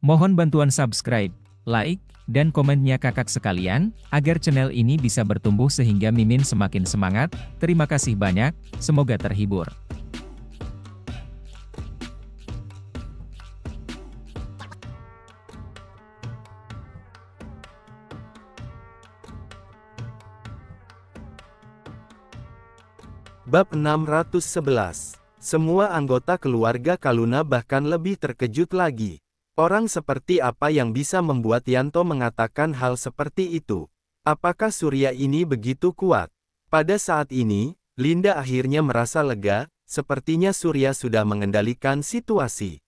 Mohon bantuan subscribe, like, dan komennya kakak sekalian, agar channel ini bisa bertumbuh sehingga Mimin semakin semangat. Terima kasih banyak, semoga terhibur. Bab 611. Semua anggota keluarga Kaluna bahkan lebih terkejut lagi Orang seperti apa yang bisa membuat Yanto mengatakan hal seperti itu? Apakah Surya ini begitu kuat? Pada saat ini, Linda akhirnya merasa lega, sepertinya Surya sudah mengendalikan situasi.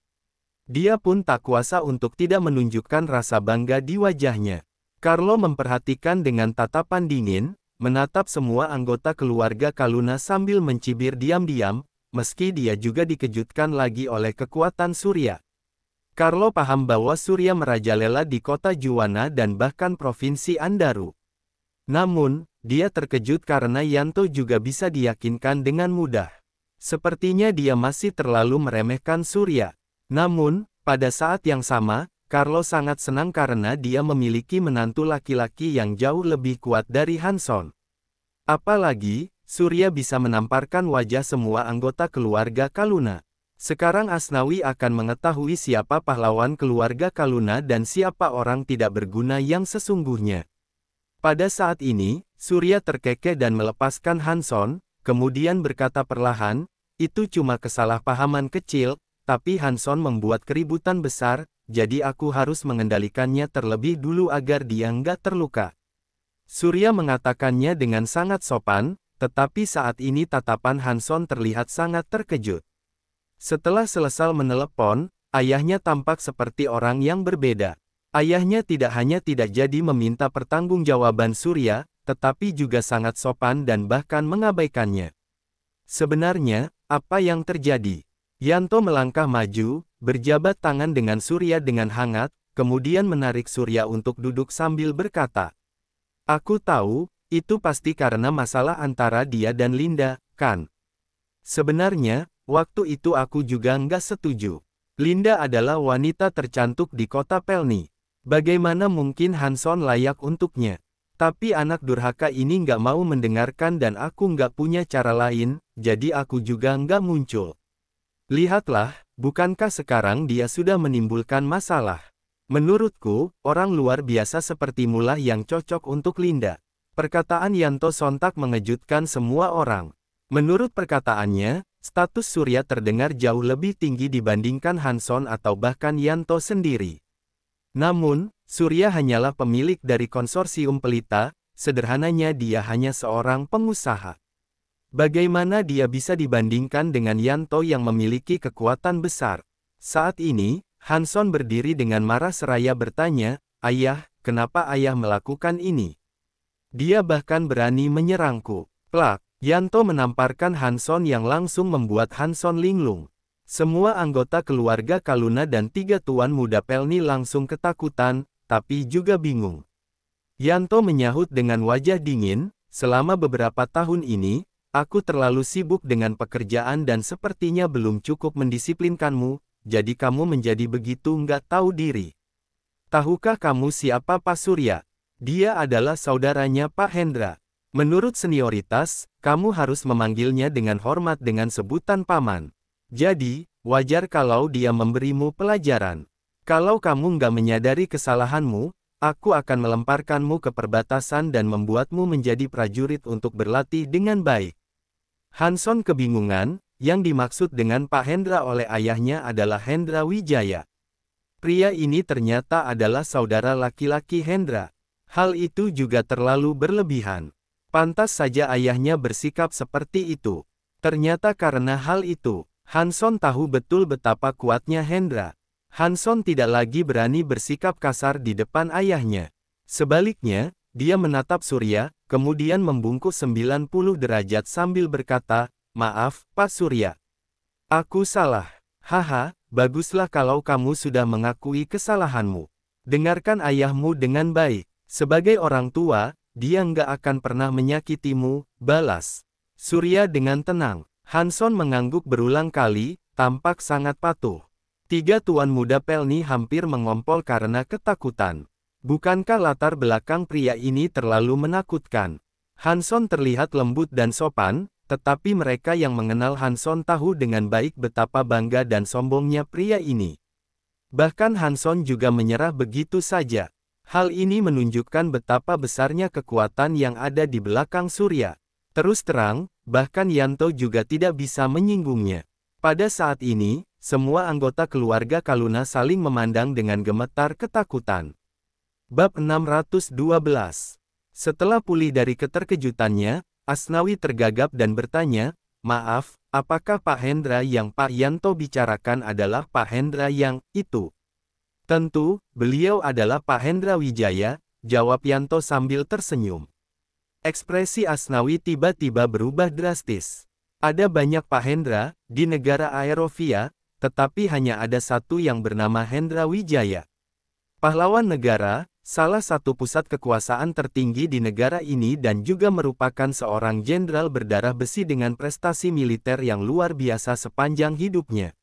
Dia pun tak kuasa untuk tidak menunjukkan rasa bangga di wajahnya. Carlo memperhatikan dengan tatapan dingin, menatap semua anggota keluarga Kaluna sambil mencibir diam-diam, meski dia juga dikejutkan lagi oleh kekuatan Surya. Carlo paham bahwa Surya merajalela di kota Juwana dan bahkan provinsi Andaru. Namun, dia terkejut karena Yanto juga bisa diyakinkan dengan mudah. Sepertinya dia masih terlalu meremehkan Surya. Namun, pada saat yang sama, Carlo sangat senang karena dia memiliki menantu laki-laki yang jauh lebih kuat dari Hanson. Apalagi, Surya bisa menamparkan wajah semua anggota keluarga Kaluna. Sekarang Asnawi akan mengetahui siapa pahlawan keluarga Kaluna dan siapa orang tidak berguna yang sesungguhnya. Pada saat ini, Surya terkekeh dan melepaskan Hanson, kemudian berkata perlahan, itu cuma kesalahpahaman kecil, tapi Hanson membuat keributan besar, jadi aku harus mengendalikannya terlebih dulu agar dia nggak terluka. Surya mengatakannya dengan sangat sopan, tetapi saat ini tatapan Hanson terlihat sangat terkejut. Setelah selesai menelepon, ayahnya tampak seperti orang yang berbeda. Ayahnya tidak hanya tidak jadi meminta pertanggungjawaban Surya, tetapi juga sangat sopan dan bahkan mengabaikannya. Sebenarnya, apa yang terjadi? Yanto melangkah maju, berjabat tangan dengan Surya dengan hangat, kemudian menarik Surya untuk duduk sambil berkata, Aku tahu, itu pasti karena masalah antara dia dan Linda, kan? Sebenarnya, Waktu itu aku juga nggak setuju. Linda adalah wanita tercantik di kota Pelni. Bagaimana mungkin Hanson layak untuknya? Tapi anak durhaka ini nggak mau mendengarkan dan aku nggak punya cara lain, jadi aku juga nggak muncul. Lihatlah, bukankah sekarang dia sudah menimbulkan masalah? Menurutku, orang luar biasa seperti Mulah yang cocok untuk Linda. Perkataan Yanto sontak mengejutkan semua orang. Menurut perkataannya, status Surya terdengar jauh lebih tinggi dibandingkan Hanson atau bahkan Yanto sendiri. Namun, Surya hanyalah pemilik dari konsorsium pelita, sederhananya dia hanya seorang pengusaha. Bagaimana dia bisa dibandingkan dengan Yanto yang memiliki kekuatan besar? Saat ini, Hanson berdiri dengan marah seraya bertanya, Ayah, kenapa ayah melakukan ini? Dia bahkan berani menyerangku. Plak, Yanto menamparkan Hanson yang langsung membuat Hanson linglung. Semua anggota keluarga Kaluna dan tiga tuan muda Pelni langsung ketakutan, tapi juga bingung. Yanto menyahut dengan wajah dingin, selama beberapa tahun ini, aku terlalu sibuk dengan pekerjaan dan sepertinya belum cukup mendisiplinkanmu, jadi kamu menjadi begitu nggak tahu diri. Tahukah kamu siapa Pak Surya? Dia adalah saudaranya Pak Hendra. Menurut senioritas, kamu harus memanggilnya dengan hormat dengan sebutan paman. Jadi, wajar kalau dia memberimu pelajaran. Kalau kamu nggak menyadari kesalahanmu, aku akan melemparkanmu ke perbatasan dan membuatmu menjadi prajurit untuk berlatih dengan baik. Hanson kebingungan, yang dimaksud dengan Pak Hendra oleh ayahnya adalah Hendra Wijaya. Pria ini ternyata adalah saudara laki-laki Hendra. Hal itu juga terlalu berlebihan. Pantas saja ayahnya bersikap seperti itu. Ternyata karena hal itu, Hanson tahu betul betapa kuatnya Hendra. Hanson tidak lagi berani bersikap kasar di depan ayahnya. Sebaliknya, dia menatap Surya, kemudian membungkuk 90 derajat sambil berkata, Maaf, Pak Surya. Aku salah. Haha, baguslah kalau kamu sudah mengakui kesalahanmu. Dengarkan ayahmu dengan baik. Sebagai orang tua, dia nggak akan pernah menyakitimu, balas. Surya dengan tenang. Hanson mengangguk berulang kali, tampak sangat patuh. Tiga tuan muda Pelni hampir mengompol karena ketakutan. Bukankah latar belakang pria ini terlalu menakutkan? Hanson terlihat lembut dan sopan, tetapi mereka yang mengenal Hanson tahu dengan baik betapa bangga dan sombongnya pria ini. Bahkan Hanson juga menyerah begitu saja. Hal ini menunjukkan betapa besarnya kekuatan yang ada di belakang Surya. Terus terang, bahkan Yanto juga tidak bisa menyinggungnya. Pada saat ini, semua anggota keluarga Kaluna saling memandang dengan gemetar ketakutan. Bab 612 Setelah pulih dari keterkejutannya, Asnawi tergagap dan bertanya, Maaf, apakah Pak Hendra yang Pak Yanto bicarakan adalah Pak Hendra yang, itu? Tentu, beliau adalah Pak Hendra Wijaya, jawab Yanto sambil tersenyum. Ekspresi Asnawi tiba-tiba berubah drastis. Ada banyak Pak Hendra, di negara Aerovia, tetapi hanya ada satu yang bernama Hendra Wijaya. Pahlawan negara, salah satu pusat kekuasaan tertinggi di negara ini dan juga merupakan seorang jenderal berdarah besi dengan prestasi militer yang luar biasa sepanjang hidupnya.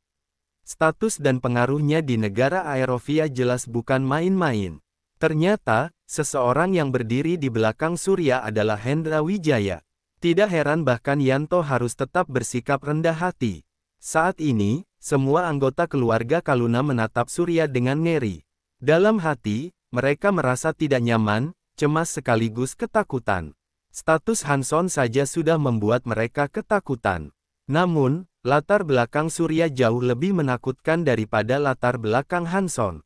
Status dan pengaruhnya di negara Aerovia jelas bukan main-main. Ternyata, seseorang yang berdiri di belakang Surya adalah Hendra Wijaya. Tidak heran bahkan Yanto harus tetap bersikap rendah hati. Saat ini, semua anggota keluarga Kaluna menatap Surya dengan ngeri. Dalam hati, mereka merasa tidak nyaman, cemas sekaligus ketakutan. Status Hanson saja sudah membuat mereka ketakutan. Namun, Latar belakang Surya jauh lebih menakutkan daripada latar belakang Hanson.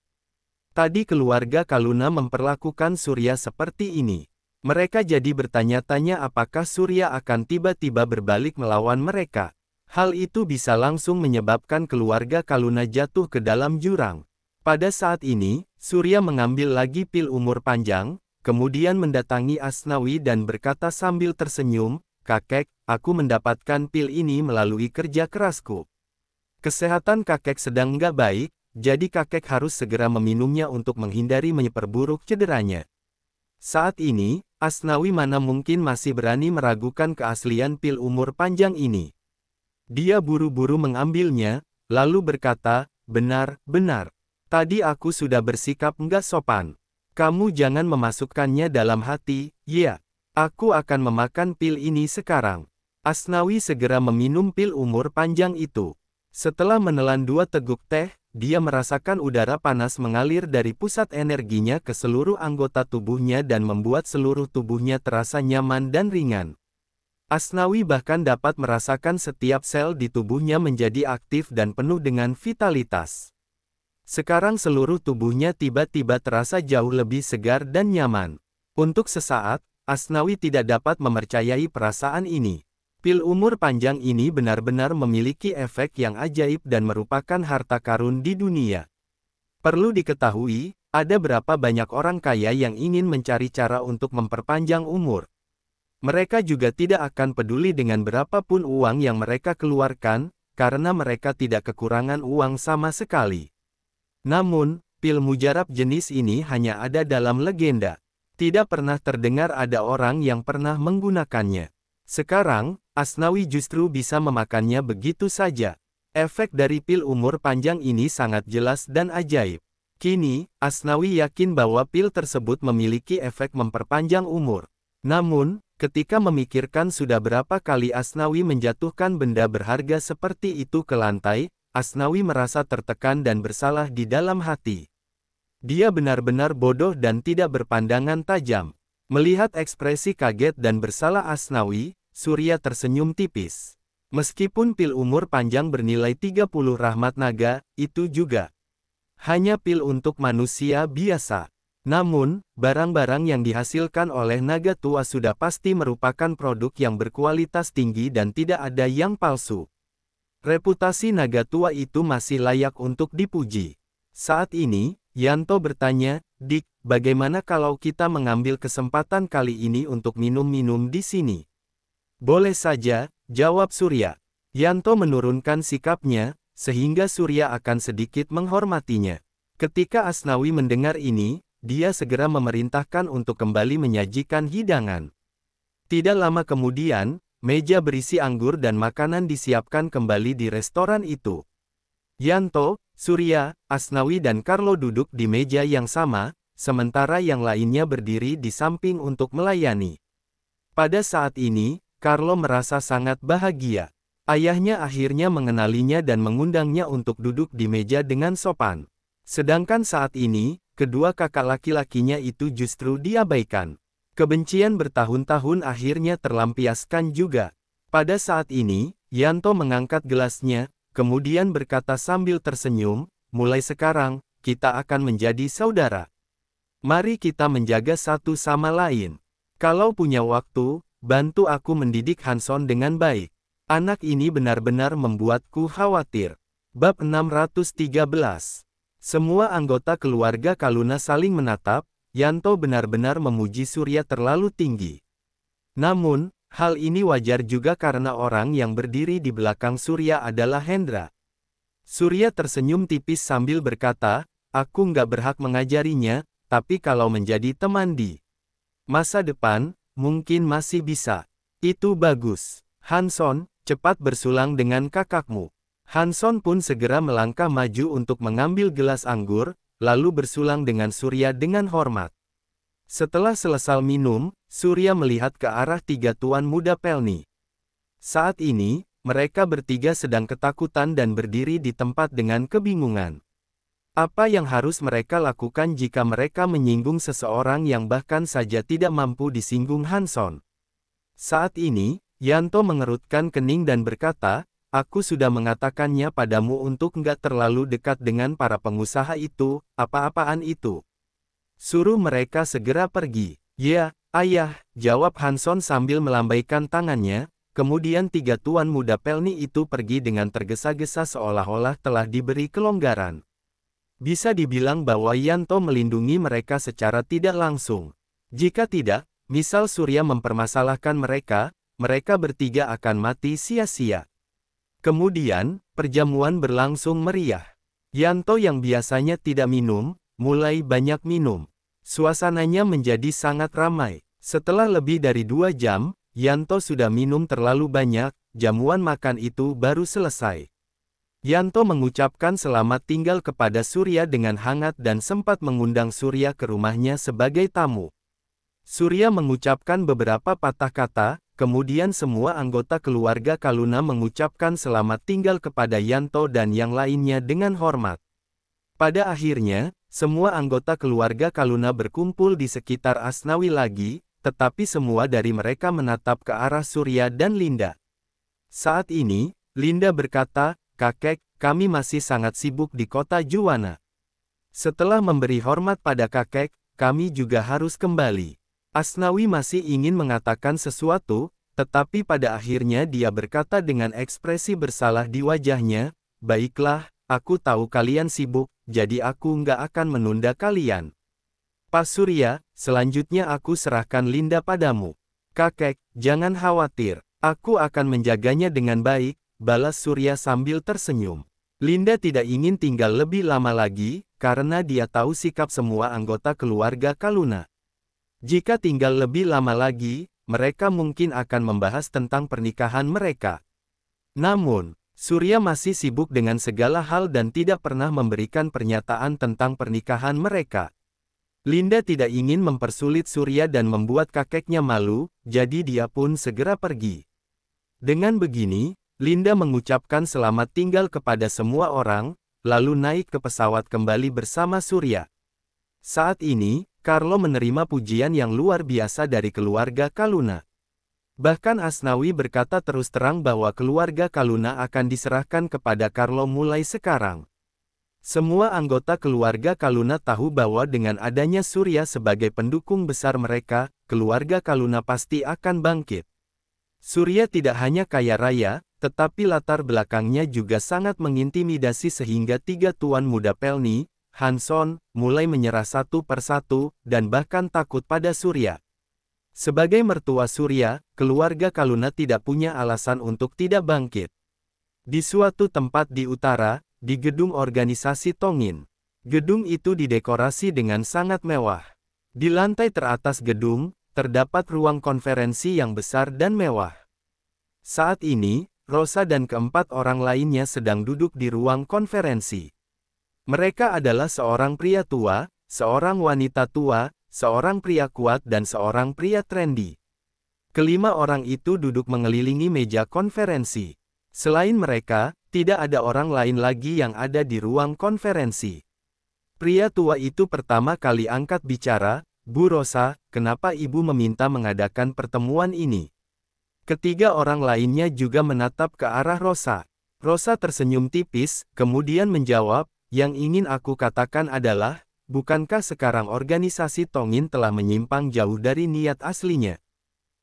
Tadi keluarga Kaluna memperlakukan Surya seperti ini. Mereka jadi bertanya-tanya apakah Surya akan tiba-tiba berbalik melawan mereka. Hal itu bisa langsung menyebabkan keluarga Kaluna jatuh ke dalam jurang. Pada saat ini, Surya mengambil lagi pil umur panjang, kemudian mendatangi Asnawi dan berkata sambil tersenyum, Kakek, aku mendapatkan pil ini melalui kerja kerasku. Kesehatan kakek sedang nggak baik, jadi kakek harus segera meminumnya untuk menghindari menyeperburuk cederanya. Saat ini, Asnawi mana mungkin masih berani meragukan keaslian pil umur panjang ini. Dia buru-buru mengambilnya, lalu berkata, benar, benar. Tadi aku sudah bersikap nggak sopan. Kamu jangan memasukkannya dalam hati, ya. Aku akan memakan pil ini sekarang. Asnawi segera meminum pil umur panjang itu. Setelah menelan dua teguk teh, dia merasakan udara panas mengalir dari pusat energinya ke seluruh anggota tubuhnya dan membuat seluruh tubuhnya terasa nyaman dan ringan. Asnawi bahkan dapat merasakan setiap sel di tubuhnya menjadi aktif dan penuh dengan vitalitas. Sekarang seluruh tubuhnya tiba-tiba terasa jauh lebih segar dan nyaman. Untuk sesaat, Asnawi tidak dapat memercayai perasaan ini. Pil umur panjang ini benar-benar memiliki efek yang ajaib dan merupakan harta karun di dunia. Perlu diketahui, ada berapa banyak orang kaya yang ingin mencari cara untuk memperpanjang umur. Mereka juga tidak akan peduli dengan berapapun uang yang mereka keluarkan, karena mereka tidak kekurangan uang sama sekali. Namun, pil mujarab jenis ini hanya ada dalam legenda. Tidak pernah terdengar ada orang yang pernah menggunakannya. Sekarang, Asnawi justru bisa memakannya begitu saja. Efek dari pil umur panjang ini sangat jelas dan ajaib. Kini, Asnawi yakin bahwa pil tersebut memiliki efek memperpanjang umur. Namun, ketika memikirkan sudah berapa kali Asnawi menjatuhkan benda berharga seperti itu ke lantai, Asnawi merasa tertekan dan bersalah di dalam hati. Dia benar-benar bodoh dan tidak berpandangan tajam. Melihat ekspresi kaget dan bersalah Asnawi, Surya tersenyum tipis. Meskipun pil umur panjang bernilai 30 rahmat naga, itu juga hanya pil untuk manusia biasa. Namun, barang-barang yang dihasilkan oleh naga tua sudah pasti merupakan produk yang berkualitas tinggi dan tidak ada yang palsu. Reputasi naga tua itu masih layak untuk dipuji. Saat ini, Yanto bertanya, Dik, bagaimana kalau kita mengambil kesempatan kali ini untuk minum-minum di sini? Boleh saja, jawab Surya. Yanto menurunkan sikapnya, sehingga Surya akan sedikit menghormatinya. Ketika Asnawi mendengar ini, dia segera memerintahkan untuk kembali menyajikan hidangan. Tidak lama kemudian, meja berisi anggur dan makanan disiapkan kembali di restoran itu. Yanto, Surya, Asnawi dan Carlo duduk di meja yang sama, sementara yang lainnya berdiri di samping untuk melayani. Pada saat ini, Carlo merasa sangat bahagia. Ayahnya akhirnya mengenalinya dan mengundangnya untuk duduk di meja dengan sopan. Sedangkan saat ini, kedua kakak laki-lakinya itu justru diabaikan. Kebencian bertahun-tahun akhirnya terlampiaskan juga. Pada saat ini, Yanto mengangkat gelasnya, kemudian berkata sambil tersenyum, mulai sekarang, kita akan menjadi saudara. Mari kita menjaga satu sama lain. Kalau punya waktu, bantu aku mendidik Hanson dengan baik. Anak ini benar-benar membuatku khawatir. Bab 613 Semua anggota keluarga Kaluna saling menatap, Yanto benar-benar memuji Surya terlalu tinggi. Namun, Hal ini wajar juga karena orang yang berdiri di belakang Surya adalah Hendra. Surya tersenyum tipis sambil berkata, aku nggak berhak mengajarinya, tapi kalau menjadi teman di masa depan, mungkin masih bisa. Itu bagus. Hanson, cepat bersulang dengan kakakmu. Hanson pun segera melangkah maju untuk mengambil gelas anggur, lalu bersulang dengan Surya dengan hormat. Setelah selesai minum, Surya melihat ke arah tiga tuan muda Pelni. Saat ini, mereka bertiga sedang ketakutan dan berdiri di tempat dengan kebingungan. Apa yang harus mereka lakukan jika mereka menyinggung seseorang yang bahkan saja tidak mampu disinggung Hanson? Saat ini, Yanto mengerutkan kening dan berkata, Aku sudah mengatakannya padamu untuk nggak terlalu dekat dengan para pengusaha itu, apa-apaan itu. Suruh mereka segera pergi. Ya, ayah, jawab Hanson sambil melambaikan tangannya, kemudian tiga tuan muda Pelni itu pergi dengan tergesa-gesa seolah-olah telah diberi kelonggaran. Bisa dibilang bahwa Yanto melindungi mereka secara tidak langsung. Jika tidak, misal Surya mempermasalahkan mereka, mereka bertiga akan mati sia-sia. Kemudian, perjamuan berlangsung meriah. Yanto yang biasanya tidak minum, mulai banyak minum. Suasananya menjadi sangat ramai. Setelah lebih dari dua jam, Yanto sudah minum terlalu banyak, jamuan makan itu baru selesai. Yanto mengucapkan selamat tinggal kepada Surya dengan hangat dan sempat mengundang Surya ke rumahnya sebagai tamu. Surya mengucapkan beberapa patah kata, kemudian semua anggota keluarga Kaluna mengucapkan selamat tinggal kepada Yanto dan yang lainnya dengan hormat. Pada akhirnya, semua anggota keluarga Kaluna berkumpul di sekitar Asnawi lagi, tetapi semua dari mereka menatap ke arah Surya dan Linda. Saat ini, Linda berkata, Kakek, kami masih sangat sibuk di kota Juwana. Setelah memberi hormat pada kakek, kami juga harus kembali. Asnawi masih ingin mengatakan sesuatu, tetapi pada akhirnya dia berkata dengan ekspresi bersalah di wajahnya, Baiklah, Aku tahu kalian sibuk, jadi aku nggak akan menunda kalian. Pak Surya, selanjutnya aku serahkan Linda padamu. Kakek, jangan khawatir. Aku akan menjaganya dengan baik, balas Surya sambil tersenyum. Linda tidak ingin tinggal lebih lama lagi, karena dia tahu sikap semua anggota keluarga Kaluna. Jika tinggal lebih lama lagi, mereka mungkin akan membahas tentang pernikahan mereka. Namun, Surya masih sibuk dengan segala hal dan tidak pernah memberikan pernyataan tentang pernikahan mereka. Linda tidak ingin mempersulit Surya dan membuat kakeknya malu, jadi dia pun segera pergi. Dengan begini, Linda mengucapkan selamat tinggal kepada semua orang, lalu naik ke pesawat kembali bersama Surya. Saat ini, Carlo menerima pujian yang luar biasa dari keluarga Kaluna. Bahkan Asnawi berkata terus terang bahwa keluarga Kaluna akan diserahkan kepada Carlo mulai sekarang. Semua anggota keluarga Kaluna tahu bahwa dengan adanya Surya sebagai pendukung besar mereka, keluarga Kaluna pasti akan bangkit. Surya tidak hanya kaya raya, tetapi latar belakangnya juga sangat mengintimidasi sehingga tiga tuan muda Pelni, Hanson, mulai menyerah satu persatu, dan bahkan takut pada Surya. Sebagai mertua Surya, keluarga Kaluna tidak punya alasan untuk tidak bangkit. Di suatu tempat di utara, di gedung organisasi Tongin, gedung itu didekorasi dengan sangat mewah. Di lantai teratas gedung, terdapat ruang konferensi yang besar dan mewah. Saat ini, Rosa dan keempat orang lainnya sedang duduk di ruang konferensi. Mereka adalah seorang pria tua, seorang wanita tua, seorang pria kuat dan seorang pria trendy. Kelima orang itu duduk mengelilingi meja konferensi. Selain mereka, tidak ada orang lain lagi yang ada di ruang konferensi. Pria tua itu pertama kali angkat bicara, Bu Rosa, kenapa ibu meminta mengadakan pertemuan ini? Ketiga orang lainnya juga menatap ke arah Rosa. Rosa tersenyum tipis, kemudian menjawab, yang ingin aku katakan adalah, Bukankah sekarang organisasi Tongin telah menyimpang jauh dari niat aslinya?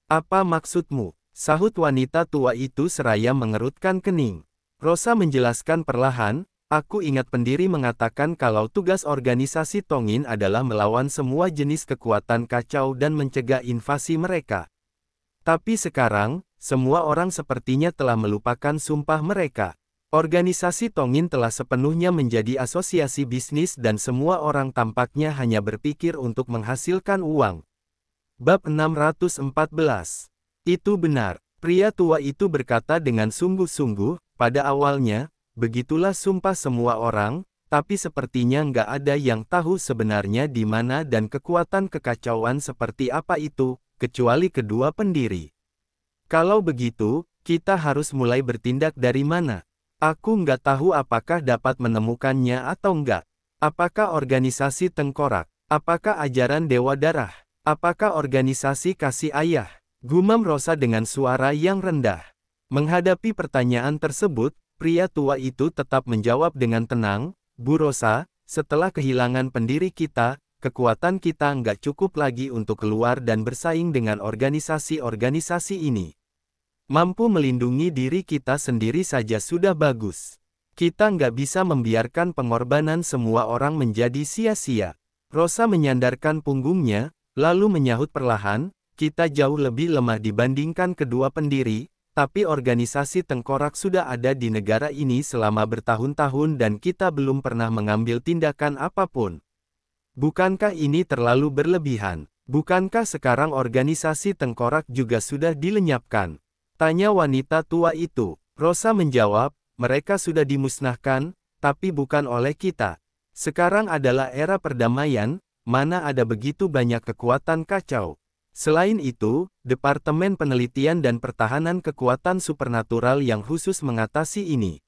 Apa maksudmu? Sahut wanita tua itu seraya mengerutkan kening. Rosa menjelaskan perlahan, aku ingat pendiri mengatakan kalau tugas organisasi Tongin adalah melawan semua jenis kekuatan kacau dan mencegah invasi mereka. Tapi sekarang, semua orang sepertinya telah melupakan sumpah mereka. Organisasi Tongin telah sepenuhnya menjadi asosiasi bisnis dan semua orang tampaknya hanya berpikir untuk menghasilkan uang. Bab 614 Itu benar, pria tua itu berkata dengan sungguh-sungguh, pada awalnya, begitulah sumpah semua orang, tapi sepertinya nggak ada yang tahu sebenarnya di mana dan kekuatan kekacauan seperti apa itu, kecuali kedua pendiri. Kalau begitu, kita harus mulai bertindak dari mana? Aku nggak tahu apakah dapat menemukannya atau nggak. Apakah organisasi tengkorak? Apakah ajaran dewa darah? Apakah organisasi kasih ayah? Gumam Rosa dengan suara yang rendah. Menghadapi pertanyaan tersebut, pria tua itu tetap menjawab dengan tenang, Bu Rosa, setelah kehilangan pendiri kita, kekuatan kita nggak cukup lagi untuk keluar dan bersaing dengan organisasi-organisasi ini. Mampu melindungi diri kita sendiri saja sudah bagus. Kita nggak bisa membiarkan pengorbanan semua orang menjadi sia-sia. Rosa menyandarkan punggungnya, lalu menyahut perlahan, kita jauh lebih lemah dibandingkan kedua pendiri, tapi organisasi tengkorak sudah ada di negara ini selama bertahun-tahun dan kita belum pernah mengambil tindakan apapun. Bukankah ini terlalu berlebihan? Bukankah sekarang organisasi tengkorak juga sudah dilenyapkan? Tanya wanita tua itu. Rosa menjawab, mereka sudah dimusnahkan, tapi bukan oleh kita. Sekarang adalah era perdamaian, mana ada begitu banyak kekuatan kacau. Selain itu, Departemen Penelitian dan Pertahanan Kekuatan Supernatural yang khusus mengatasi ini.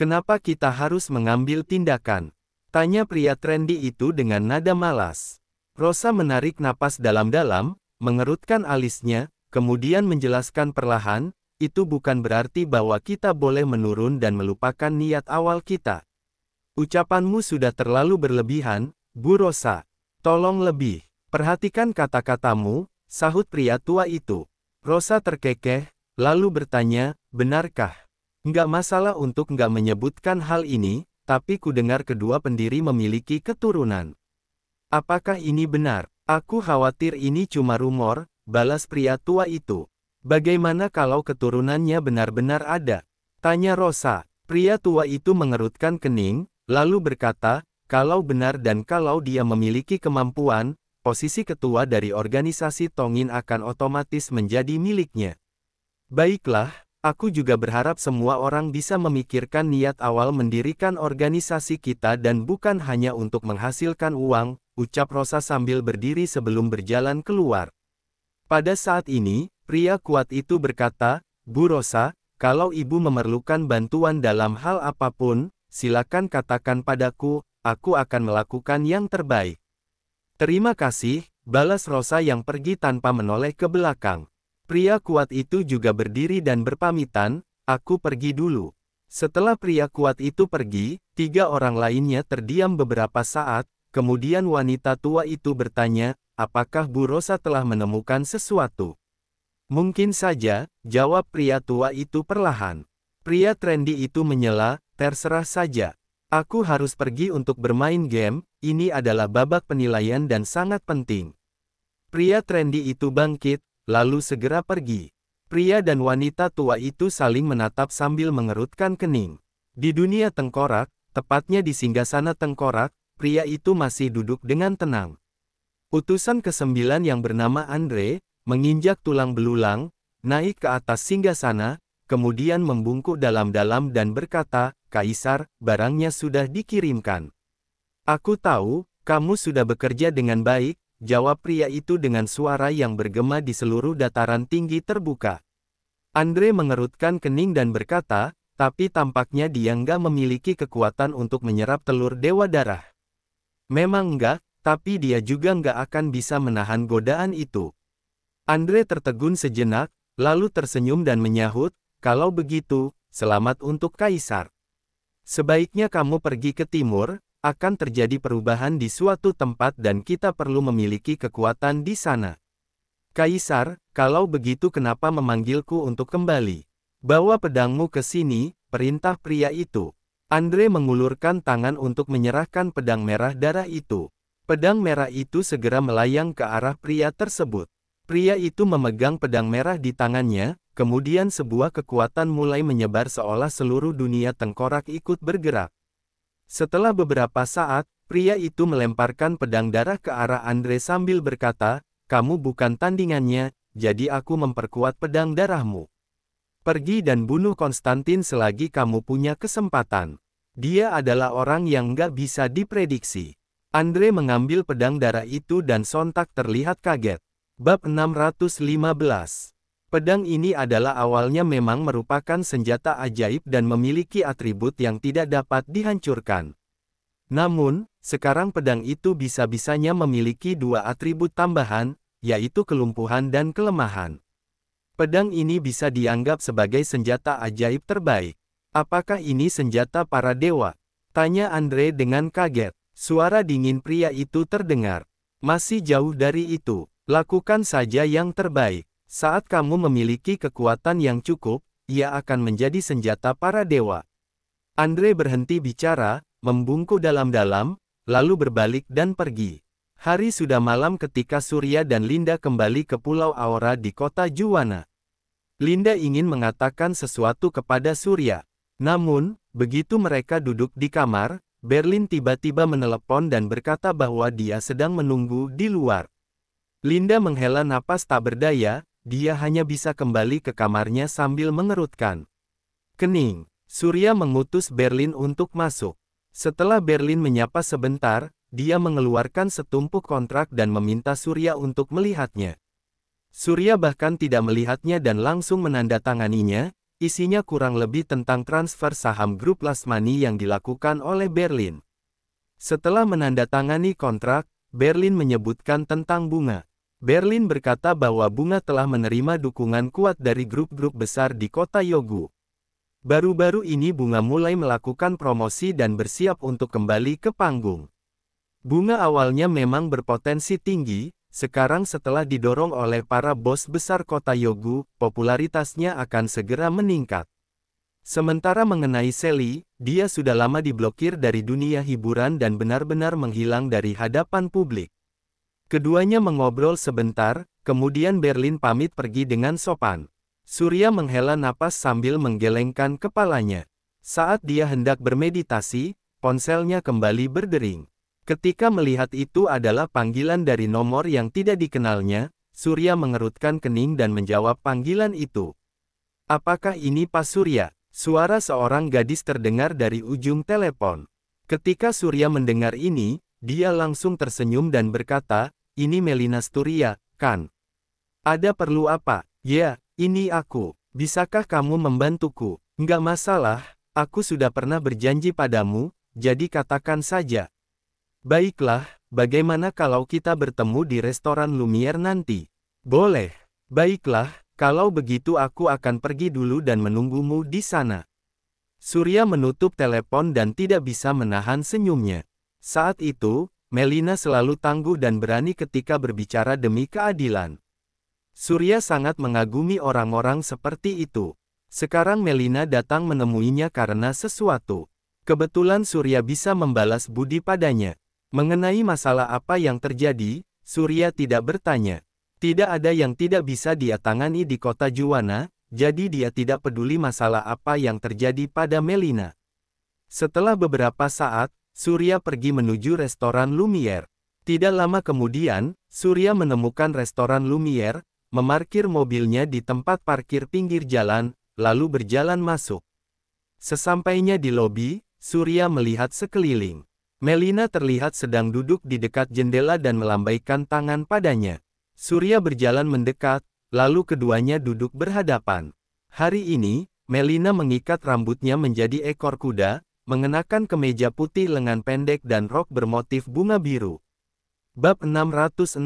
Kenapa kita harus mengambil tindakan? Tanya pria trendy itu dengan nada malas. Rosa menarik napas dalam-dalam, mengerutkan alisnya, kemudian menjelaskan perlahan, itu bukan berarti bahwa kita boleh menurun dan melupakan niat awal kita. Ucapanmu sudah terlalu berlebihan, Bu Rosa. Tolong lebih. Perhatikan kata-katamu, sahut pria tua itu. Rosa terkekeh, lalu bertanya, benarkah? Nggak masalah untuk nggak menyebutkan hal ini, tapi ku dengar kedua pendiri memiliki keturunan. Apakah ini benar? Aku khawatir ini cuma rumor, balas pria tua itu. Bagaimana kalau keturunannya benar-benar ada? Tanya Rosa. Pria tua itu mengerutkan kening, lalu berkata, kalau benar dan kalau dia memiliki kemampuan, posisi ketua dari organisasi Tongin akan otomatis menjadi miliknya. Baiklah, aku juga berharap semua orang bisa memikirkan niat awal mendirikan organisasi kita dan bukan hanya untuk menghasilkan uang, ucap Rosa sambil berdiri sebelum berjalan keluar. Pada saat ini, pria kuat itu berkata, Bu Rosa, kalau ibu memerlukan bantuan dalam hal apapun, silakan katakan padaku, aku akan melakukan yang terbaik. Terima kasih, balas Rosa yang pergi tanpa menoleh ke belakang. Pria kuat itu juga berdiri dan berpamitan, aku pergi dulu. Setelah pria kuat itu pergi, tiga orang lainnya terdiam beberapa saat, kemudian wanita tua itu bertanya, apakah Bu Rosa telah menemukan sesuatu? Mungkin saja, jawab pria tua itu perlahan. Pria trendy itu menyela, terserah saja. Aku harus pergi untuk bermain game, ini adalah babak penilaian dan sangat penting. Pria trendy itu bangkit, lalu segera pergi. Pria dan wanita tua itu saling menatap sambil mengerutkan kening. Di dunia tengkorak, tepatnya di singgasana tengkorak, pria itu masih duduk dengan tenang. Utusan kesembilan yang bernama Andre, menginjak tulang belulang, naik ke atas singgah sana, kemudian membungkuk dalam-dalam dan berkata, Kaisar, barangnya sudah dikirimkan. Aku tahu, kamu sudah bekerja dengan baik, jawab pria itu dengan suara yang bergema di seluruh dataran tinggi terbuka. Andre mengerutkan kening dan berkata, tapi tampaknya dia nggak memiliki kekuatan untuk menyerap telur dewa darah. Memang nggak, tapi dia juga nggak akan bisa menahan godaan itu. Andre tertegun sejenak, lalu tersenyum dan menyahut, kalau begitu, selamat untuk Kaisar. Sebaiknya kamu pergi ke timur, akan terjadi perubahan di suatu tempat dan kita perlu memiliki kekuatan di sana. Kaisar, kalau begitu kenapa memanggilku untuk kembali? Bawa pedangmu ke sini, perintah pria itu. Andre mengulurkan tangan untuk menyerahkan pedang merah darah itu. Pedang merah itu segera melayang ke arah pria tersebut. Pria itu memegang pedang merah di tangannya, kemudian sebuah kekuatan mulai menyebar seolah seluruh dunia tengkorak ikut bergerak. Setelah beberapa saat, pria itu melemparkan pedang darah ke arah Andre sambil berkata, kamu bukan tandingannya, jadi aku memperkuat pedang darahmu. Pergi dan bunuh Konstantin selagi kamu punya kesempatan. Dia adalah orang yang gak bisa diprediksi. Andre mengambil pedang darah itu dan sontak terlihat kaget. Bab 615 Pedang ini adalah awalnya memang merupakan senjata ajaib dan memiliki atribut yang tidak dapat dihancurkan. Namun, sekarang pedang itu bisa-bisanya memiliki dua atribut tambahan, yaitu kelumpuhan dan kelemahan. Pedang ini bisa dianggap sebagai senjata ajaib terbaik. Apakah ini senjata para dewa? Tanya Andre dengan kaget. Suara dingin pria itu terdengar. Masih jauh dari itu, lakukan saja yang terbaik. Saat kamu memiliki kekuatan yang cukup, ia akan menjadi senjata para dewa. Andre berhenti bicara, membungkuk dalam-dalam, lalu berbalik dan pergi. Hari sudah malam ketika Surya dan Linda kembali ke Pulau Aura di kota Juwana. Linda ingin mengatakan sesuatu kepada Surya. Namun, begitu mereka duduk di kamar, Berlin tiba-tiba menelepon dan berkata bahwa dia sedang menunggu di luar. Linda menghela napas tak berdaya, dia hanya bisa kembali ke kamarnya sambil mengerutkan kening. Surya mengutus Berlin untuk masuk. Setelah Berlin menyapa sebentar, dia mengeluarkan setumpuk kontrak dan meminta Surya untuk melihatnya. Surya bahkan tidak melihatnya dan langsung menandatanganinya, Isinya kurang lebih tentang transfer saham grup Lasmani yang dilakukan oleh Berlin. Setelah menandatangani kontrak, Berlin menyebutkan tentang bunga. Berlin berkata bahwa bunga telah menerima dukungan kuat dari grup-grup besar di kota Yogu. Baru-baru ini bunga mulai melakukan promosi dan bersiap untuk kembali ke panggung. Bunga awalnya memang berpotensi tinggi, sekarang setelah didorong oleh para bos besar kota Yogu, popularitasnya akan segera meningkat. Sementara mengenai Seli, dia sudah lama diblokir dari dunia hiburan dan benar-benar menghilang dari hadapan publik. Keduanya mengobrol sebentar, kemudian Berlin pamit pergi dengan sopan. Surya menghela napas sambil menggelengkan kepalanya. Saat dia hendak bermeditasi, ponselnya kembali berdering. Ketika melihat itu adalah panggilan dari nomor yang tidak dikenalnya, Surya mengerutkan kening dan menjawab panggilan itu. Apakah ini Pak Surya? Suara seorang gadis terdengar dari ujung telepon. Ketika Surya mendengar ini, dia langsung tersenyum dan berkata, ini Melina Sturia, kan? Ada perlu apa? Ya, ini aku. Bisakah kamu membantuku? Nggak masalah, aku sudah pernah berjanji padamu, jadi katakan saja, Baiklah, bagaimana kalau kita bertemu di restoran Lumiere nanti? Boleh. Baiklah, kalau begitu aku akan pergi dulu dan menunggumu di sana. Surya menutup telepon dan tidak bisa menahan senyumnya. Saat itu, Melina selalu tangguh dan berani ketika berbicara demi keadilan. Surya sangat mengagumi orang-orang seperti itu. Sekarang Melina datang menemuinya karena sesuatu. Kebetulan Surya bisa membalas budi padanya. Mengenai masalah apa yang terjadi, Surya tidak bertanya. Tidak ada yang tidak bisa dia tangani di kota Juwana, jadi dia tidak peduli masalah apa yang terjadi pada Melina. Setelah beberapa saat, Surya pergi menuju restoran Lumiere. Tidak lama kemudian, Surya menemukan restoran Lumiere, memarkir mobilnya di tempat parkir pinggir jalan, lalu berjalan masuk. Sesampainya di lobi, Surya melihat sekeliling. Melina terlihat sedang duduk di dekat jendela dan melambaikan tangan padanya. Surya berjalan mendekat, lalu keduanya duduk berhadapan. Hari ini, Melina mengikat rambutnya menjadi ekor kuda, mengenakan kemeja putih lengan pendek dan rok bermotif bunga biru. Bab 616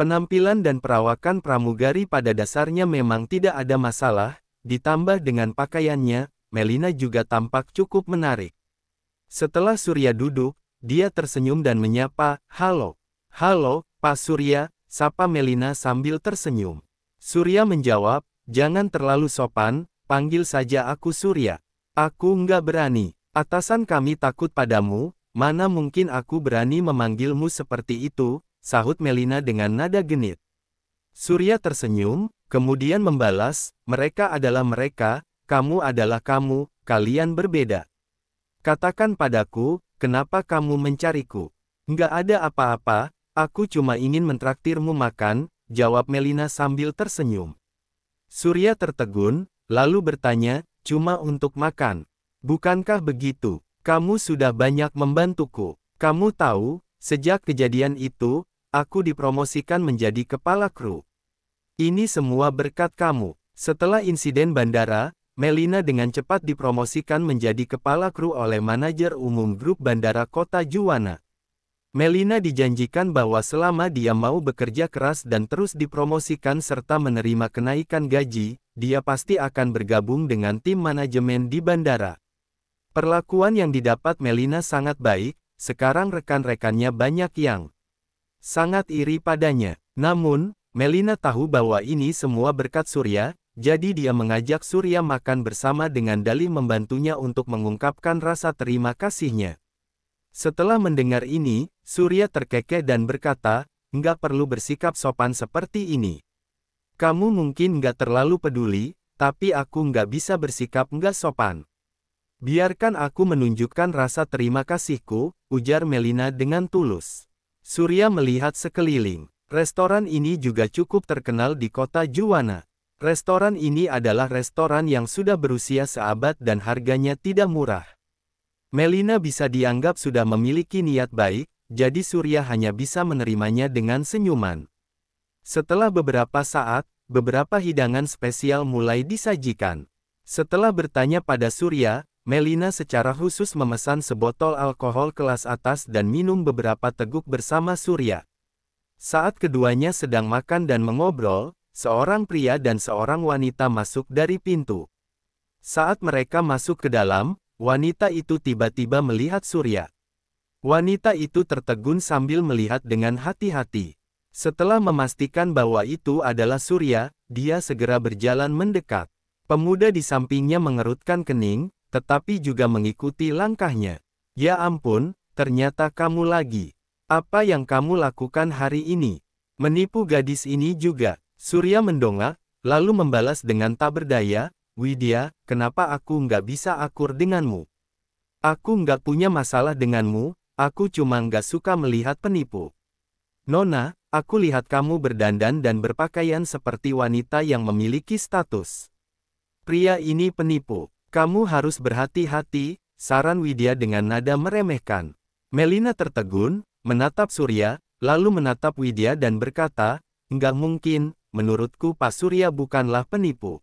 Penampilan dan perawakan pramugari pada dasarnya memang tidak ada masalah, ditambah dengan pakaiannya, Melina juga tampak cukup menarik. Setelah Surya duduk, dia tersenyum dan menyapa, Halo, halo, Pak Surya, sapa Melina sambil tersenyum. Surya menjawab, Jangan terlalu sopan, panggil saja aku Surya. Aku nggak berani, atasan kami takut padamu, mana mungkin aku berani memanggilmu seperti itu, sahut Melina dengan nada genit. Surya tersenyum, kemudian membalas, mereka adalah mereka, kamu adalah kamu, kalian berbeda. Katakan padaku, kenapa kamu mencariku? Nggak ada apa-apa, aku cuma ingin mentraktirmu makan, jawab Melina sambil tersenyum. Surya tertegun, lalu bertanya, cuma untuk makan. Bukankah begitu? Kamu sudah banyak membantuku. Kamu tahu, sejak kejadian itu, aku dipromosikan menjadi kepala kru. Ini semua berkat kamu. Setelah insiden bandara, Melina dengan cepat dipromosikan menjadi kepala kru oleh manajer umum grup bandara kota Juwana. Melina dijanjikan bahwa selama dia mau bekerja keras dan terus dipromosikan serta menerima kenaikan gaji, dia pasti akan bergabung dengan tim manajemen di bandara. Perlakuan yang didapat Melina sangat baik, sekarang rekan-rekannya banyak yang sangat iri padanya. Namun, Melina tahu bahwa ini semua berkat Surya, jadi dia mengajak Surya makan bersama dengan Dali membantunya untuk mengungkapkan rasa terima kasihnya. Setelah mendengar ini, Surya terkekeh dan berkata, nggak perlu bersikap sopan seperti ini. Kamu mungkin nggak terlalu peduli, tapi aku nggak bisa bersikap nggak sopan. Biarkan aku menunjukkan rasa terima kasihku, ujar Melina dengan tulus. Surya melihat sekeliling. Restoran ini juga cukup terkenal di kota Juwana. Restoran ini adalah restoran yang sudah berusia seabad dan harganya tidak murah. Melina bisa dianggap sudah memiliki niat baik, jadi Surya hanya bisa menerimanya dengan senyuman. Setelah beberapa saat, beberapa hidangan spesial mulai disajikan. Setelah bertanya pada Surya, Melina secara khusus memesan sebotol alkohol kelas atas dan minum beberapa teguk bersama Surya. Saat keduanya sedang makan dan mengobrol, Seorang pria dan seorang wanita masuk dari pintu. Saat mereka masuk ke dalam, wanita itu tiba-tiba melihat Surya. Wanita itu tertegun sambil melihat dengan hati-hati. Setelah memastikan bahwa itu adalah Surya, dia segera berjalan mendekat. Pemuda di sampingnya mengerutkan kening, tetapi juga mengikuti langkahnya. Ya ampun, ternyata kamu lagi. Apa yang kamu lakukan hari ini? Menipu gadis ini juga. Surya mendongak, lalu membalas dengan tak berdaya, Widya, kenapa aku nggak bisa akur denganmu? Aku nggak punya masalah denganmu, aku cuma nggak suka melihat penipu. Nona, aku lihat kamu berdandan dan berpakaian seperti wanita yang memiliki status. Pria ini penipu, kamu harus berhati-hati, saran Widya dengan nada meremehkan. Melina tertegun, menatap Surya, lalu menatap Widya dan berkata, nggak mungkin, menurutku Pak Surya bukanlah penipu.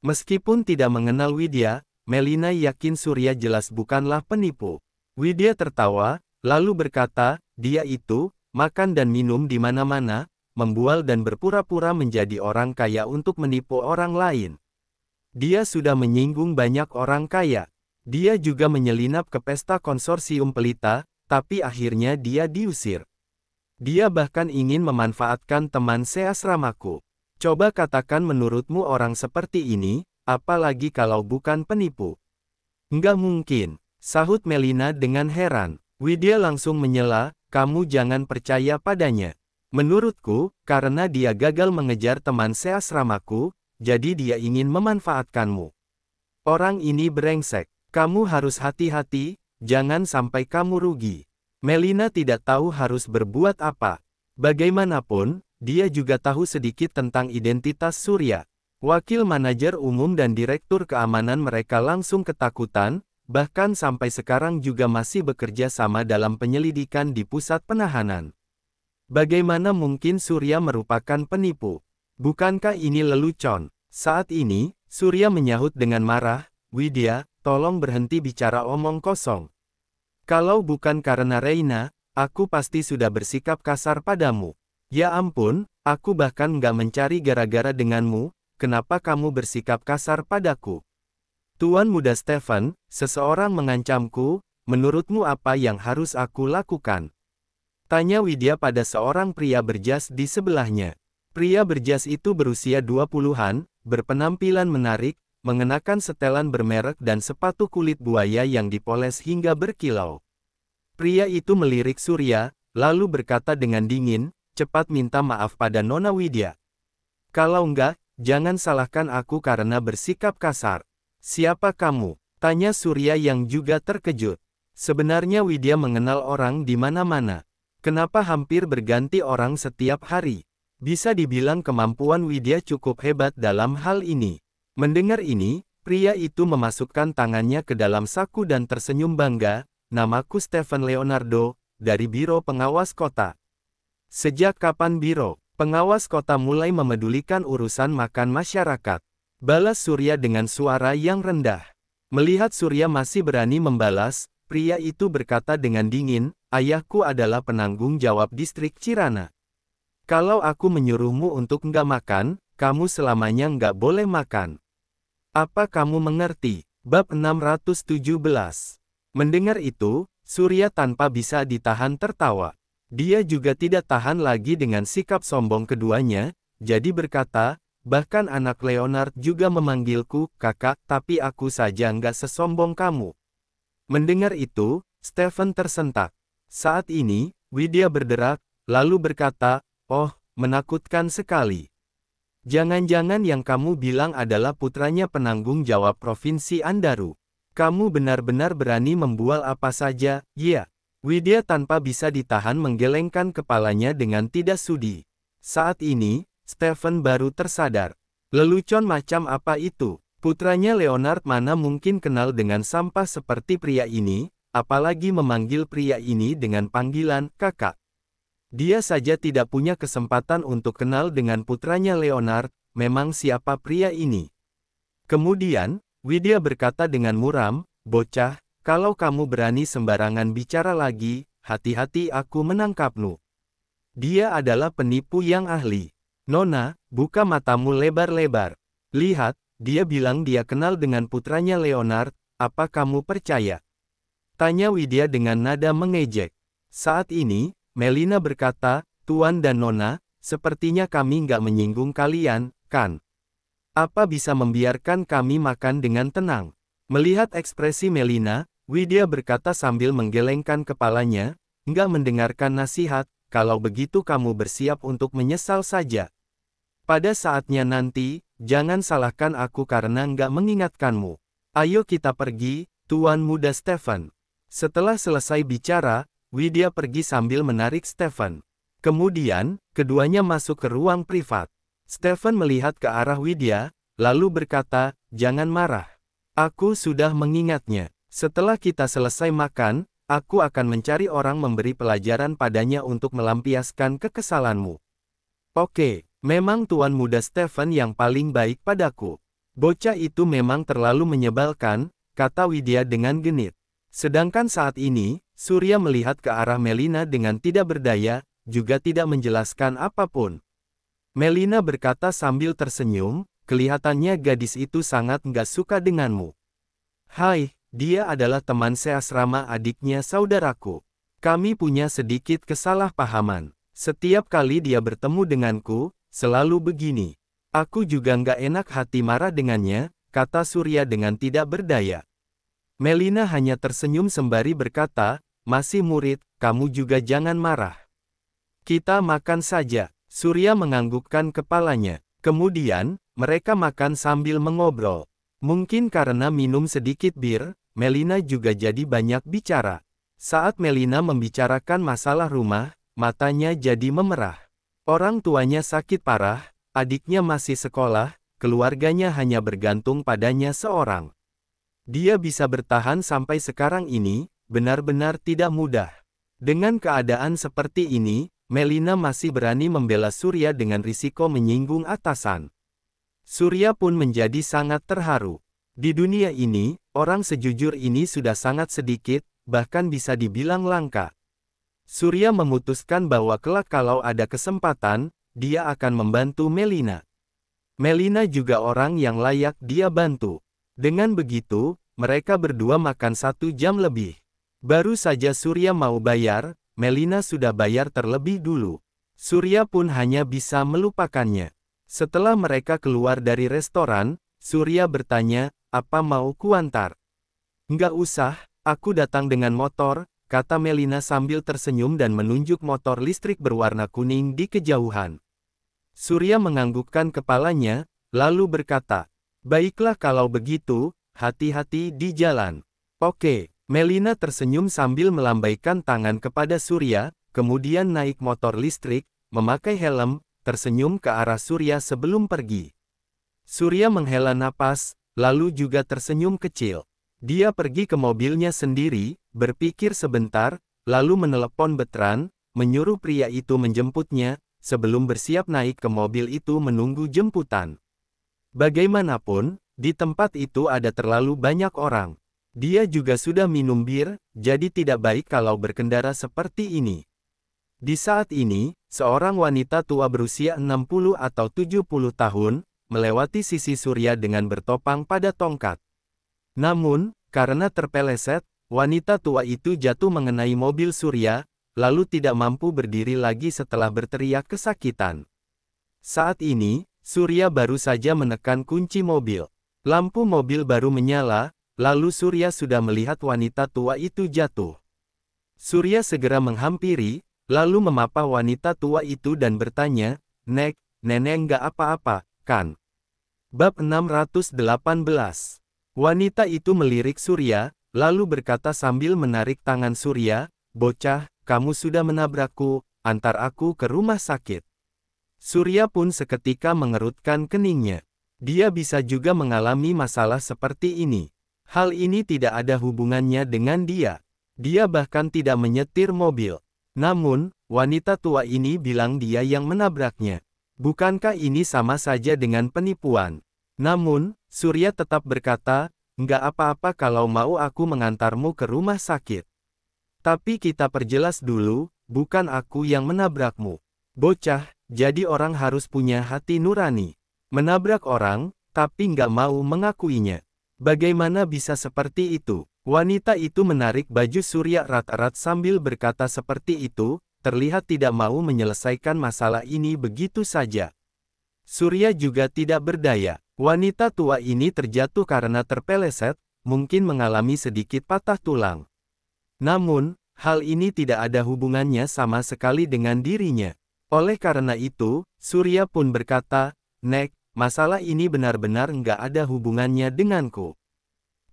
Meskipun tidak mengenal Widya, Melina yakin Surya jelas bukanlah penipu. Widya tertawa, lalu berkata, dia itu, makan dan minum di mana-mana, membual dan berpura-pura menjadi orang kaya untuk menipu orang lain. Dia sudah menyinggung banyak orang kaya. Dia juga menyelinap ke pesta konsorsium pelita, tapi akhirnya dia diusir. Dia bahkan ingin memanfaatkan teman seasramaku. Coba katakan menurutmu orang seperti ini, apalagi kalau bukan penipu. Enggak mungkin, sahut Melina dengan heran. Widya langsung menyela, kamu jangan percaya padanya. Menurutku, karena dia gagal mengejar teman seasramaku, jadi dia ingin memanfaatkanmu. Orang ini brengsek, kamu harus hati-hati, jangan sampai kamu rugi. Melina tidak tahu harus berbuat apa. Bagaimanapun, dia juga tahu sedikit tentang identitas Surya. Wakil manajer umum dan direktur keamanan mereka langsung ketakutan, bahkan sampai sekarang juga masih bekerja sama dalam penyelidikan di pusat penahanan. Bagaimana mungkin Surya merupakan penipu? Bukankah ini lelucon? Saat ini, Surya menyahut dengan marah, Widya, tolong berhenti bicara omong kosong. Kalau bukan karena Reina, aku pasti sudah bersikap kasar padamu. Ya ampun, aku bahkan nggak mencari gara-gara denganmu, kenapa kamu bersikap kasar padaku? Tuan muda Stefan? seseorang mengancamku, menurutmu apa yang harus aku lakukan? Tanya Widya pada seorang pria berjas di sebelahnya. Pria berjas itu berusia 20-an, berpenampilan menarik, mengenakan setelan bermerek dan sepatu kulit buaya yang dipoles hingga berkilau. Pria itu melirik Surya, lalu berkata dengan dingin, cepat minta maaf pada Nona Widya. Kalau enggak, jangan salahkan aku karena bersikap kasar. Siapa kamu? Tanya Surya yang juga terkejut. Sebenarnya Widya mengenal orang di mana-mana. Kenapa hampir berganti orang setiap hari? Bisa dibilang kemampuan Widya cukup hebat dalam hal ini. Mendengar ini, pria itu memasukkan tangannya ke dalam saku dan tersenyum bangga, namaku Stephen Leonardo, dari Biro Pengawas Kota. Sejak kapan Biro Pengawas Kota mulai memedulikan urusan makan masyarakat? Balas Surya dengan suara yang rendah. Melihat Surya masih berani membalas, pria itu berkata dengan dingin, ayahku adalah penanggung jawab distrik Cirana. Kalau aku menyuruhmu untuk nggak makan, kamu selamanya nggak boleh makan. Apa kamu mengerti? Bab 617. Mendengar itu, Surya tanpa bisa ditahan tertawa. Dia juga tidak tahan lagi dengan sikap sombong keduanya, jadi berkata, bahkan anak Leonard juga memanggilku, kakak, tapi aku saja nggak sesombong kamu. Mendengar itu, Stephen tersentak. Saat ini, Widya berderak, lalu berkata, oh, menakutkan sekali. Jangan-jangan yang kamu bilang adalah putranya penanggung jawab Provinsi Andaru. Kamu benar-benar berani membual apa saja, ya. Widya tanpa bisa ditahan menggelengkan kepalanya dengan tidak sudi. Saat ini, Stephen baru tersadar. Lelucon macam apa itu? Putranya Leonard mana mungkin kenal dengan sampah seperti pria ini, apalagi memanggil pria ini dengan panggilan kakak. Dia saja tidak punya kesempatan untuk kenal dengan putranya Leonard, memang siapa pria ini. Kemudian, Widya berkata dengan muram, Bocah, kalau kamu berani sembarangan bicara lagi, hati-hati aku menangkapmu. Dia adalah penipu yang ahli. Nona, buka matamu lebar-lebar. Lihat, dia bilang dia kenal dengan putranya Leonard, apa kamu percaya? Tanya Widya dengan nada mengejek. Saat ini, Melina berkata, Tuan dan Nona, sepertinya kami nggak menyinggung kalian, kan? Apa bisa membiarkan kami makan dengan tenang? Melihat ekspresi Melina, Widya berkata sambil menggelengkan kepalanya, nggak mendengarkan nasihat, kalau begitu kamu bersiap untuk menyesal saja. Pada saatnya nanti, jangan salahkan aku karena nggak mengingatkanmu. Ayo kita pergi, Tuan Muda Stephen. Setelah selesai bicara, Widya pergi sambil menarik Stefan. Kemudian, keduanya masuk ke ruang privat. Stefan melihat ke arah Widya, lalu berkata, jangan marah. Aku sudah mengingatnya. Setelah kita selesai makan, aku akan mencari orang memberi pelajaran padanya untuk melampiaskan kekesalanmu. Oke, memang tuan muda Stefan yang paling baik padaku. Bocah itu memang terlalu menyebalkan, kata Widya dengan genit. Sedangkan saat ini, Surya melihat ke arah Melina dengan tidak berdaya, juga tidak menjelaskan apapun. Melina berkata sambil tersenyum, kelihatannya gadis itu sangat nggak suka denganmu. Hai, dia adalah teman seasrama adiknya saudaraku. Kami punya sedikit kesalahpahaman. Setiap kali dia bertemu denganku, selalu begini. Aku juga nggak enak hati marah dengannya, kata Surya dengan tidak berdaya. Melina hanya tersenyum sembari berkata, masih murid, kamu juga jangan marah. Kita makan saja. Surya menganggukkan kepalanya. Kemudian, mereka makan sambil mengobrol. Mungkin karena minum sedikit bir, Melina juga jadi banyak bicara. Saat Melina membicarakan masalah rumah, matanya jadi memerah. Orang tuanya sakit parah, adiknya masih sekolah, keluarganya hanya bergantung padanya seorang. Dia bisa bertahan sampai sekarang ini, benar-benar tidak mudah. Dengan keadaan seperti ini, Melina masih berani membela Surya dengan risiko menyinggung atasan. Surya pun menjadi sangat terharu. Di dunia ini, orang sejujur ini sudah sangat sedikit, bahkan bisa dibilang langka. Surya memutuskan bahwa kelak kalau ada kesempatan, dia akan membantu Melina. Melina juga orang yang layak dia bantu. Dengan begitu, mereka berdua makan satu jam lebih. Baru saja Surya mau bayar, Melina sudah bayar terlebih dulu. Surya pun hanya bisa melupakannya. Setelah mereka keluar dari restoran, Surya bertanya, apa mau kuantar? Nggak usah, aku datang dengan motor, kata Melina sambil tersenyum dan menunjuk motor listrik berwarna kuning di kejauhan. Surya menganggukkan kepalanya, lalu berkata, Baiklah kalau begitu, hati-hati di jalan. Oke. Okay. Melina tersenyum sambil melambaikan tangan kepada Surya, kemudian naik motor listrik, memakai helm, tersenyum ke arah Surya sebelum pergi. Surya menghela napas, lalu juga tersenyum kecil. Dia pergi ke mobilnya sendiri, berpikir sebentar, lalu menelepon Betran, menyuruh pria itu menjemputnya, sebelum bersiap naik ke mobil itu menunggu jemputan. Bagaimanapun, di tempat itu ada terlalu banyak orang. Dia juga sudah minum bir, jadi tidak baik kalau berkendara seperti ini. Di saat ini, seorang wanita tua berusia 60 atau 70 tahun, melewati sisi surya dengan bertopang pada tongkat. Namun, karena terpeleset, wanita tua itu jatuh mengenai mobil surya, lalu tidak mampu berdiri lagi setelah berteriak kesakitan. Saat ini, Surya baru saja menekan kunci mobil. Lampu mobil baru menyala, Lalu Surya sudah melihat wanita tua itu jatuh. Surya segera menghampiri, lalu memapa wanita tua itu dan bertanya, Nek, nenek nggak apa-apa, kan? Bab 618 Wanita itu melirik Surya, lalu berkata sambil menarik tangan Surya, Bocah, kamu sudah menabrakku, antar aku ke rumah sakit. Surya pun seketika mengerutkan keningnya. Dia bisa juga mengalami masalah seperti ini. Hal ini tidak ada hubungannya dengan dia. Dia bahkan tidak menyetir mobil. Namun, wanita tua ini bilang dia yang menabraknya. Bukankah ini sama saja dengan penipuan? Namun, Surya tetap berkata, nggak apa-apa kalau mau aku mengantarmu ke rumah sakit. Tapi kita perjelas dulu, bukan aku yang menabrakmu. Bocah, jadi orang harus punya hati nurani. Menabrak orang, tapi nggak mau mengakuinya. Bagaimana bisa seperti itu? Wanita itu menarik baju Surya rat-rat sambil berkata seperti itu, terlihat tidak mau menyelesaikan masalah ini begitu saja. Surya juga tidak berdaya. Wanita tua ini terjatuh karena terpeleset, mungkin mengalami sedikit patah tulang. Namun, hal ini tidak ada hubungannya sama sekali dengan dirinya. Oleh karena itu, Surya pun berkata, Nek, Masalah ini benar-benar nggak ada hubungannya denganku.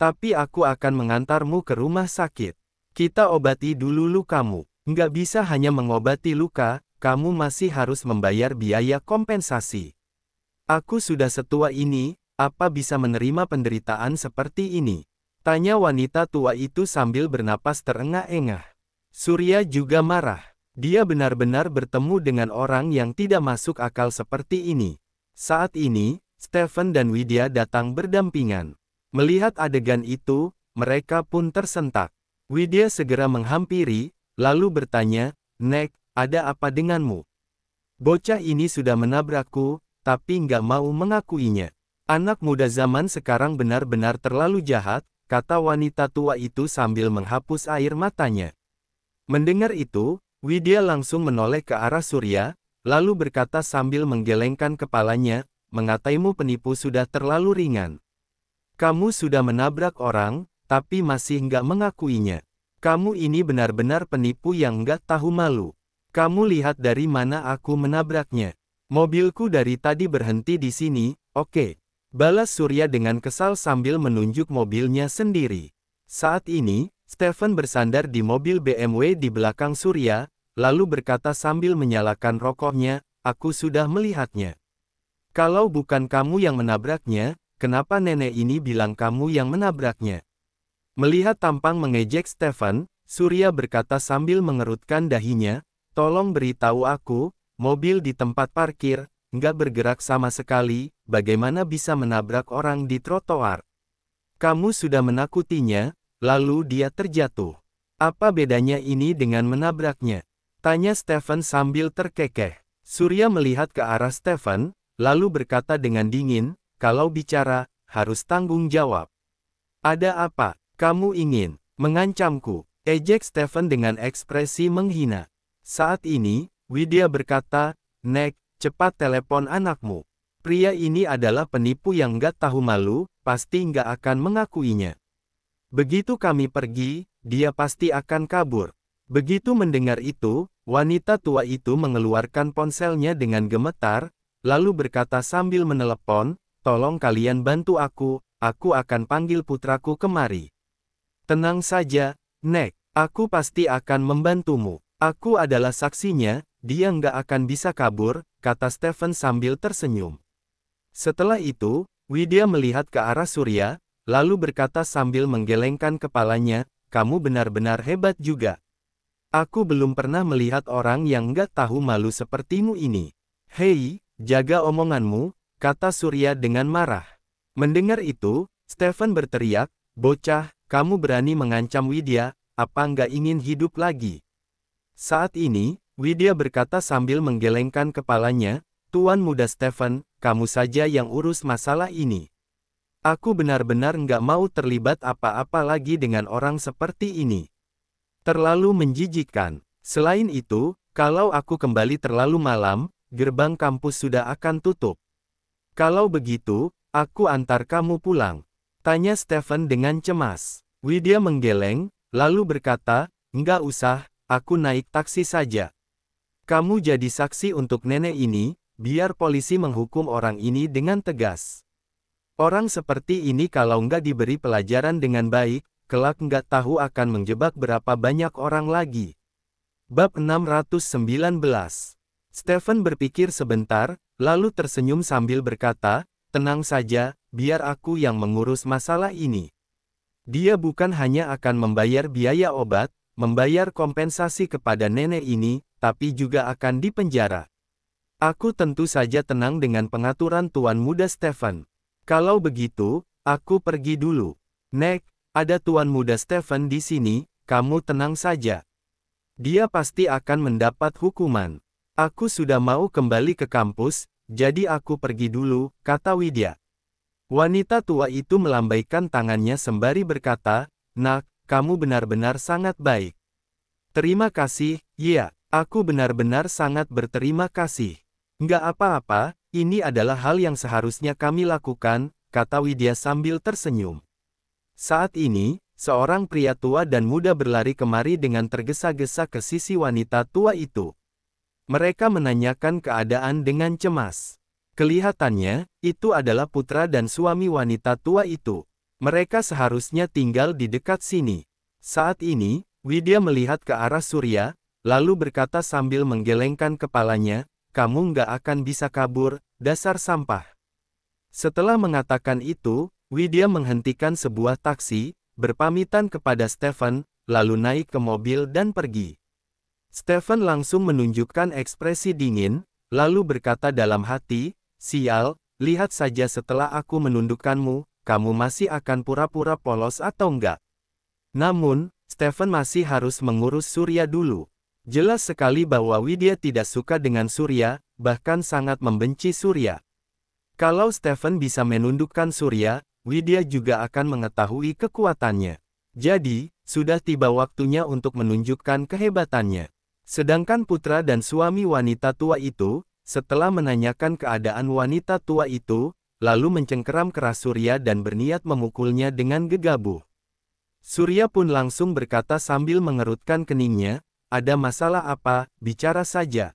Tapi aku akan mengantarmu ke rumah sakit. Kita obati dulu lukamu. Nggak bisa hanya mengobati luka, kamu masih harus membayar biaya kompensasi. Aku sudah setua ini, apa bisa menerima penderitaan seperti ini? Tanya wanita tua itu sambil bernapas terengah-engah. Surya juga marah. Dia benar-benar bertemu dengan orang yang tidak masuk akal seperti ini. Saat ini, Stephen dan Widya datang berdampingan. Melihat adegan itu, mereka pun tersentak. Widya segera menghampiri, lalu bertanya, Nek, ada apa denganmu? Bocah ini sudah menabrakku, tapi nggak mau mengakuinya. Anak muda zaman sekarang benar-benar terlalu jahat, kata wanita tua itu sambil menghapus air matanya. Mendengar itu, Widya langsung menoleh ke arah Surya, Lalu berkata sambil menggelengkan kepalanya, mengataimu penipu sudah terlalu ringan. Kamu sudah menabrak orang, tapi masih nggak mengakuinya. Kamu ini benar-benar penipu yang nggak tahu malu. Kamu lihat dari mana aku menabraknya. Mobilku dari tadi berhenti di sini, oke. Okay. Balas Surya dengan kesal sambil menunjuk mobilnya sendiri. Saat ini, Stephen bersandar di mobil BMW di belakang Surya, lalu berkata sambil menyalakan rokoknya, aku sudah melihatnya. Kalau bukan kamu yang menabraknya, kenapa nenek ini bilang kamu yang menabraknya? Melihat tampang mengejek Stefan, Surya berkata sambil mengerutkan dahinya, tolong beritahu aku, mobil di tempat parkir, nggak bergerak sama sekali, bagaimana bisa menabrak orang di trotoar? Kamu sudah menakutinya, lalu dia terjatuh. Apa bedanya ini dengan menabraknya? Tanya Stephen sambil terkekeh. Surya melihat ke arah Stephen, lalu berkata dengan dingin, kalau bicara, harus tanggung jawab. Ada apa? Kamu ingin mengancamku? Ejek Stephen dengan ekspresi menghina. Saat ini, Widya berkata, Nek, cepat telepon anakmu. Pria ini adalah penipu yang gak tahu malu, pasti gak akan mengakuinya. Begitu kami pergi, dia pasti akan kabur. Begitu mendengar itu, wanita tua itu mengeluarkan ponselnya dengan gemetar, lalu berkata sambil menelepon, tolong kalian bantu aku, aku akan panggil putraku kemari. Tenang saja, Nek, aku pasti akan membantumu. Aku adalah saksinya, dia nggak akan bisa kabur, kata Stephen sambil tersenyum. Setelah itu, Widya melihat ke arah Surya, lalu berkata sambil menggelengkan kepalanya, kamu benar-benar hebat juga. Aku belum pernah melihat orang yang gak tahu malu sepertimu ini. Hei, jaga omonganmu, kata Surya dengan marah. Mendengar itu, Stephen berteriak, bocah, kamu berani mengancam Widya, apa nggak ingin hidup lagi? Saat ini, Widya berkata sambil menggelengkan kepalanya, Tuan muda Stephen, kamu saja yang urus masalah ini. Aku benar-benar nggak mau terlibat apa-apa lagi dengan orang seperti ini. Terlalu menjijikkan. Selain itu, kalau aku kembali terlalu malam, gerbang kampus sudah akan tutup. Kalau begitu, aku antar kamu pulang. Tanya Stephen dengan cemas. Widya menggeleng, lalu berkata, Nggak usah, aku naik taksi saja. Kamu jadi saksi untuk nenek ini, biar polisi menghukum orang ini dengan tegas. Orang seperti ini kalau nggak diberi pelajaran dengan baik, kelak nggak tahu akan menjebak berapa banyak orang lagi. Bab 619 Stephen berpikir sebentar, lalu tersenyum sambil berkata, Tenang saja, biar aku yang mengurus masalah ini. Dia bukan hanya akan membayar biaya obat, membayar kompensasi kepada nenek ini, tapi juga akan dipenjara. Aku tentu saja tenang dengan pengaturan tuan muda Stephen. Kalau begitu, aku pergi dulu. Nek, ada tuan muda Stephen di sini, kamu tenang saja. Dia pasti akan mendapat hukuman. Aku sudah mau kembali ke kampus, jadi aku pergi dulu, kata Widya. Wanita tua itu melambaikan tangannya sembari berkata, Nak, kamu benar-benar sangat baik. Terima kasih, ya, aku benar-benar sangat berterima kasih. Nggak apa-apa, ini adalah hal yang seharusnya kami lakukan, kata Widya sambil tersenyum. Saat ini, seorang pria tua dan muda berlari kemari dengan tergesa-gesa ke sisi wanita tua itu. Mereka menanyakan keadaan dengan cemas. Kelihatannya, itu adalah putra dan suami wanita tua itu. Mereka seharusnya tinggal di dekat sini. Saat ini, Widya melihat ke arah Surya, lalu berkata sambil menggelengkan kepalanya, kamu nggak akan bisa kabur, dasar sampah. Setelah mengatakan itu, Widya menghentikan sebuah taksi, berpamitan kepada Stephen, lalu naik ke mobil dan pergi. Stephen langsung menunjukkan ekspresi dingin, lalu berkata dalam hati, Sial, lihat saja setelah aku menundukkanmu, kamu masih akan pura-pura polos atau enggak. Namun, Stephen masih harus mengurus Surya dulu. Jelas sekali bahwa Widya tidak suka dengan Surya, bahkan sangat membenci Surya. Kalau Stephen bisa menundukkan Surya, Widya juga akan mengetahui kekuatannya. Jadi, sudah tiba waktunya untuk menunjukkan kehebatannya. Sedangkan putra dan suami wanita tua itu, setelah menanyakan keadaan wanita tua itu, lalu mencengkeram keras Surya dan berniat memukulnya dengan gegabah. Surya pun langsung berkata sambil mengerutkan keningnya, ada masalah apa, bicara saja.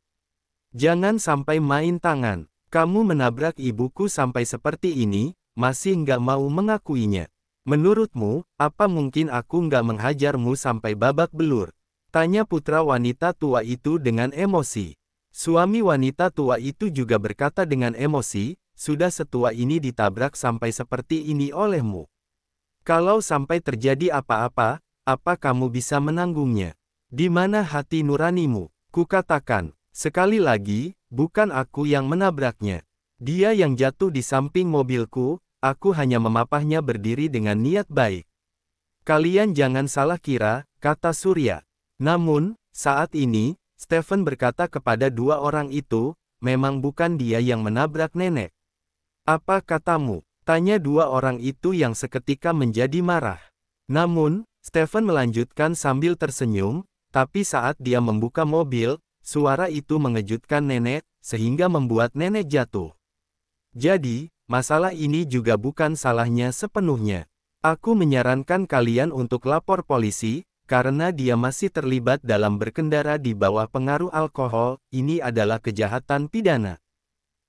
Jangan sampai main tangan, kamu menabrak ibuku sampai seperti ini, masih nggak mau mengakuinya. Menurutmu, apa mungkin aku nggak menghajarmu sampai babak belur? Tanya putra wanita tua itu dengan emosi. Suami wanita tua itu juga berkata dengan emosi, sudah setua ini ditabrak sampai seperti ini olehmu. Kalau sampai terjadi apa-apa, apa kamu bisa menanggungnya? Di mana hati nuranimu? Kukatakan, sekali lagi, bukan aku yang menabraknya. Dia yang jatuh di samping mobilku, aku hanya memapahnya berdiri dengan niat baik. Kalian jangan salah kira, kata Surya. Namun, saat ini, Stephen berkata kepada dua orang itu, memang bukan dia yang menabrak nenek. Apa katamu? Tanya dua orang itu yang seketika menjadi marah. Namun, Stephen melanjutkan sambil tersenyum, tapi saat dia membuka mobil, suara itu mengejutkan nenek, sehingga membuat nenek jatuh. Jadi, Masalah ini juga bukan salahnya sepenuhnya. Aku menyarankan kalian untuk lapor polisi, karena dia masih terlibat dalam berkendara di bawah pengaruh alkohol, ini adalah kejahatan pidana.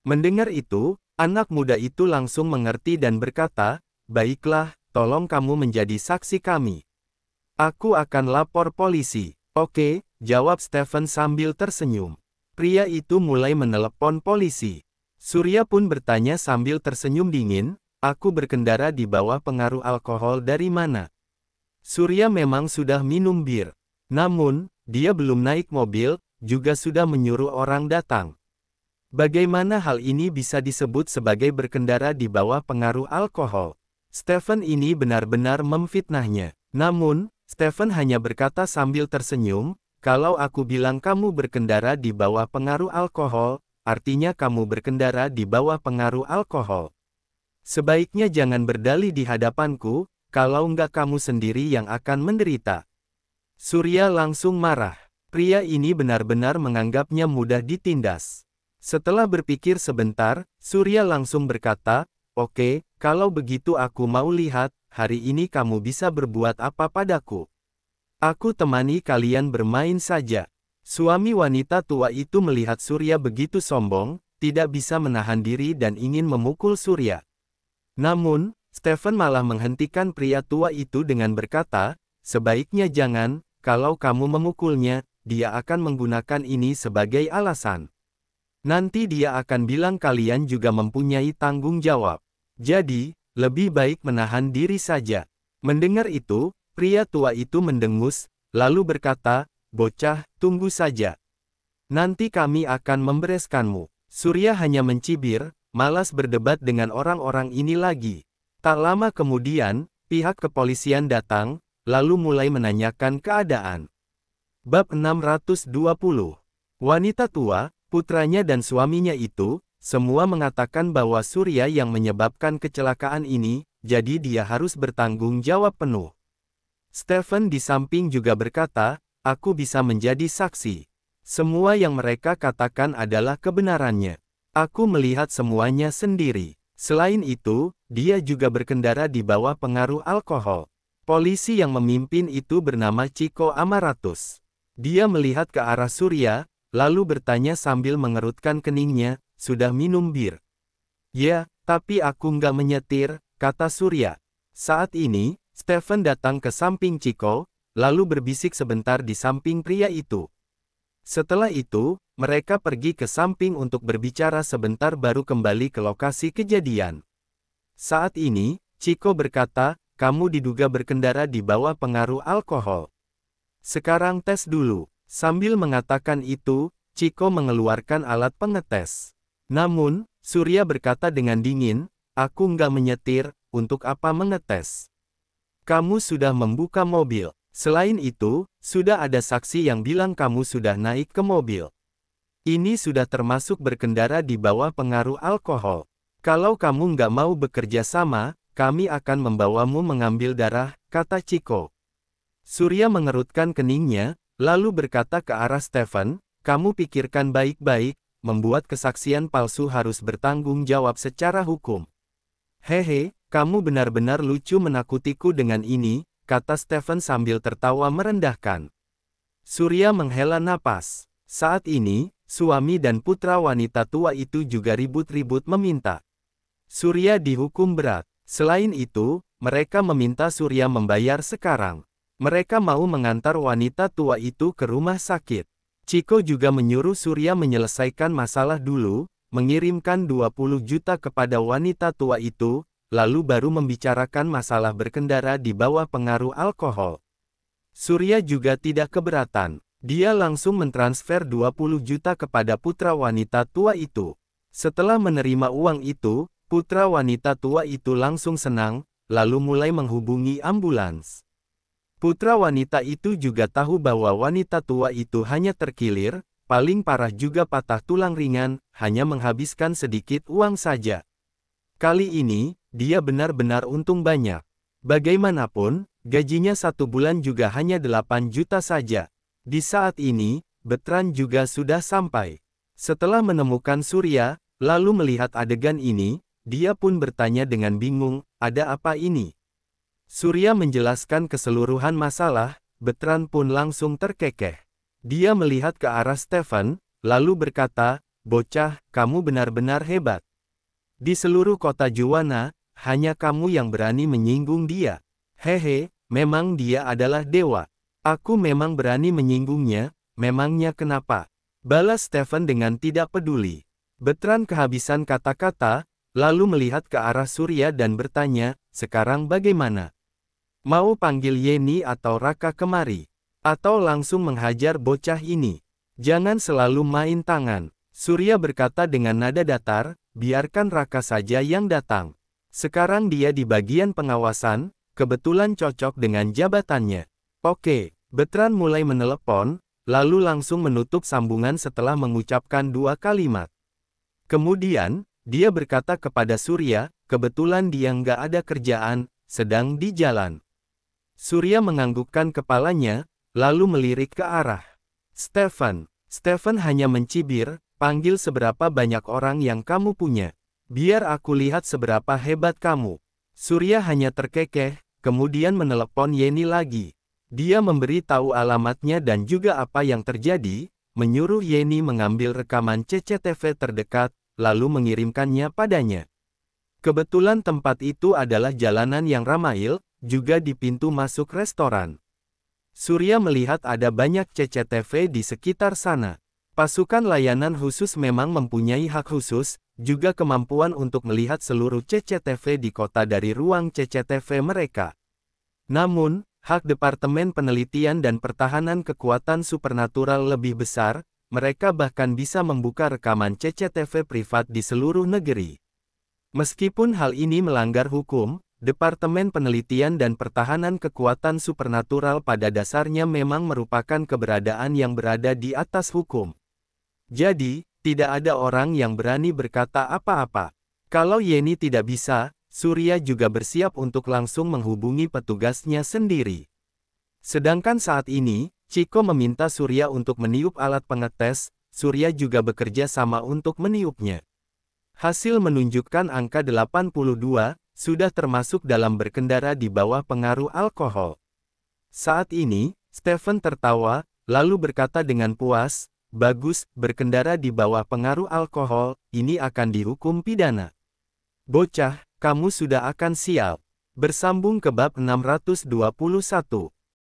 Mendengar itu, anak muda itu langsung mengerti dan berkata, Baiklah, tolong kamu menjadi saksi kami. Aku akan lapor polisi. Oke, jawab Stephen sambil tersenyum. Pria itu mulai menelepon polisi. Surya pun bertanya sambil tersenyum dingin, aku berkendara di bawah pengaruh alkohol dari mana? Surya memang sudah minum bir. Namun, dia belum naik mobil, juga sudah menyuruh orang datang. Bagaimana hal ini bisa disebut sebagai berkendara di bawah pengaruh alkohol? Stephen ini benar-benar memfitnahnya. Namun, Stephen hanya berkata sambil tersenyum, kalau aku bilang kamu berkendara di bawah pengaruh alkohol, artinya kamu berkendara di bawah pengaruh alkohol. Sebaiknya jangan berdalih di hadapanku, kalau nggak kamu sendiri yang akan menderita. Surya langsung marah. Pria ini benar-benar menganggapnya mudah ditindas. Setelah berpikir sebentar, Surya langsung berkata, Oke, kalau begitu aku mau lihat, hari ini kamu bisa berbuat apa padaku. Aku temani kalian bermain saja. Suami wanita tua itu melihat Surya begitu sombong, tidak bisa menahan diri dan ingin memukul Surya. Namun, Stephen malah menghentikan pria tua itu dengan berkata, sebaiknya jangan, kalau kamu memukulnya, dia akan menggunakan ini sebagai alasan. Nanti dia akan bilang kalian juga mempunyai tanggung jawab. Jadi, lebih baik menahan diri saja. Mendengar itu, pria tua itu mendengus, lalu berkata, Bocah, tunggu saja. Nanti kami akan membereskanmu. Surya hanya mencibir, malas berdebat dengan orang-orang ini lagi. Tak lama kemudian, pihak kepolisian datang, lalu mulai menanyakan keadaan. Bab 620 Wanita tua, putranya dan suaminya itu, semua mengatakan bahwa Surya yang menyebabkan kecelakaan ini, jadi dia harus bertanggung jawab penuh. Stephen di samping juga berkata, Aku bisa menjadi saksi. Semua yang mereka katakan adalah kebenarannya. Aku melihat semuanya sendiri. Selain itu, dia juga berkendara di bawah pengaruh alkohol. Polisi yang memimpin itu bernama Chico Amaratus. Dia melihat ke arah Surya, lalu bertanya sambil mengerutkan keningnya, sudah minum bir? Ya, tapi aku nggak menyetir, kata Surya. Saat ini, Stephen datang ke samping Chico, lalu berbisik sebentar di samping pria itu. Setelah itu, mereka pergi ke samping untuk berbicara sebentar baru kembali ke lokasi kejadian. Saat ini, Chico berkata, kamu diduga berkendara di bawah pengaruh alkohol. Sekarang tes dulu. Sambil mengatakan itu, Chico mengeluarkan alat pengetes. Namun, Surya berkata dengan dingin, aku nggak menyetir, untuk apa mengetes? Kamu sudah membuka mobil. Selain itu, sudah ada saksi yang bilang kamu sudah naik ke mobil. Ini sudah termasuk berkendara di bawah pengaruh alkohol. Kalau kamu nggak mau bekerja sama, kami akan membawamu mengambil darah, kata Chico. Surya mengerutkan keningnya, lalu berkata ke arah Stephen, kamu pikirkan baik-baik, membuat kesaksian palsu harus bertanggung jawab secara hukum. Hehe, kamu benar-benar lucu menakutiku dengan ini, kata Stephen sambil tertawa merendahkan. Surya menghela napas. Saat ini, suami dan putra wanita tua itu juga ribut-ribut meminta. Surya dihukum berat. Selain itu, mereka meminta Surya membayar sekarang. Mereka mau mengantar wanita tua itu ke rumah sakit. Chico juga menyuruh Surya menyelesaikan masalah dulu, mengirimkan 20 juta kepada wanita tua itu, lalu baru membicarakan masalah berkendara di bawah pengaruh alkohol. Surya juga tidak keberatan. Dia langsung mentransfer 20 juta kepada putra wanita tua itu. Setelah menerima uang itu, putra wanita tua itu langsung senang, lalu mulai menghubungi ambulans. Putra wanita itu juga tahu bahwa wanita tua itu hanya terkilir, paling parah juga patah tulang ringan, hanya menghabiskan sedikit uang saja. Kali ini, dia benar-benar untung banyak. Bagaimanapun, gajinya satu bulan juga hanya 8 juta saja. Di saat ini, Betran juga sudah sampai. Setelah menemukan Surya, lalu melihat adegan ini, dia pun bertanya dengan bingung, ada apa ini? Surya menjelaskan keseluruhan masalah, Betran pun langsung terkekeh. Dia melihat ke arah Stefan, lalu berkata, Bocah, kamu benar-benar hebat. Di seluruh kota Juwana, hanya kamu yang berani menyinggung dia. Hehe, memang dia adalah dewa. Aku memang berani menyinggungnya, memangnya kenapa? Balas Stephen dengan tidak peduli. Betran kehabisan kata-kata, lalu melihat ke arah Surya dan bertanya, sekarang bagaimana? Mau panggil Yeni atau Raka kemari? Atau langsung menghajar bocah ini? Jangan selalu main tangan. Surya berkata dengan nada datar, biarkan Raka saja yang datang. Sekarang dia di bagian pengawasan, kebetulan cocok dengan jabatannya. Oke, Betran mulai menelepon, lalu langsung menutup sambungan setelah mengucapkan dua kalimat. Kemudian, dia berkata kepada Surya, kebetulan dia nggak ada kerjaan, sedang di jalan. Surya menganggukkan kepalanya, lalu melirik ke arah. Stefan, Stefan hanya mencibir, Panggil seberapa banyak orang yang kamu punya. Biar aku lihat seberapa hebat kamu. Surya hanya terkekeh, kemudian menelepon Yeni lagi. Dia memberi tahu alamatnya dan juga apa yang terjadi, menyuruh Yeni mengambil rekaman CCTV terdekat, lalu mengirimkannya padanya. Kebetulan tempat itu adalah jalanan yang ramai, juga di pintu masuk restoran. Surya melihat ada banyak CCTV di sekitar sana. Pasukan layanan khusus memang mempunyai hak khusus, juga kemampuan untuk melihat seluruh CCTV di kota dari ruang CCTV mereka. Namun, hak Departemen Penelitian dan Pertahanan Kekuatan Supernatural lebih besar, mereka bahkan bisa membuka rekaman CCTV privat di seluruh negeri. Meskipun hal ini melanggar hukum, Departemen Penelitian dan Pertahanan Kekuatan Supernatural pada dasarnya memang merupakan keberadaan yang berada di atas hukum. Jadi, tidak ada orang yang berani berkata apa-apa. Kalau Yeni tidak bisa, Surya juga bersiap untuk langsung menghubungi petugasnya sendiri. Sedangkan saat ini, Chico meminta Surya untuk meniup alat pengetes, Surya juga bekerja sama untuk meniupnya. Hasil menunjukkan angka 82, sudah termasuk dalam berkendara di bawah pengaruh alkohol. Saat ini, Stephen tertawa, lalu berkata dengan puas, Bagus, berkendara di bawah pengaruh alkohol, ini akan dihukum pidana. Bocah, kamu sudah akan sial. Bersambung ke bab 621.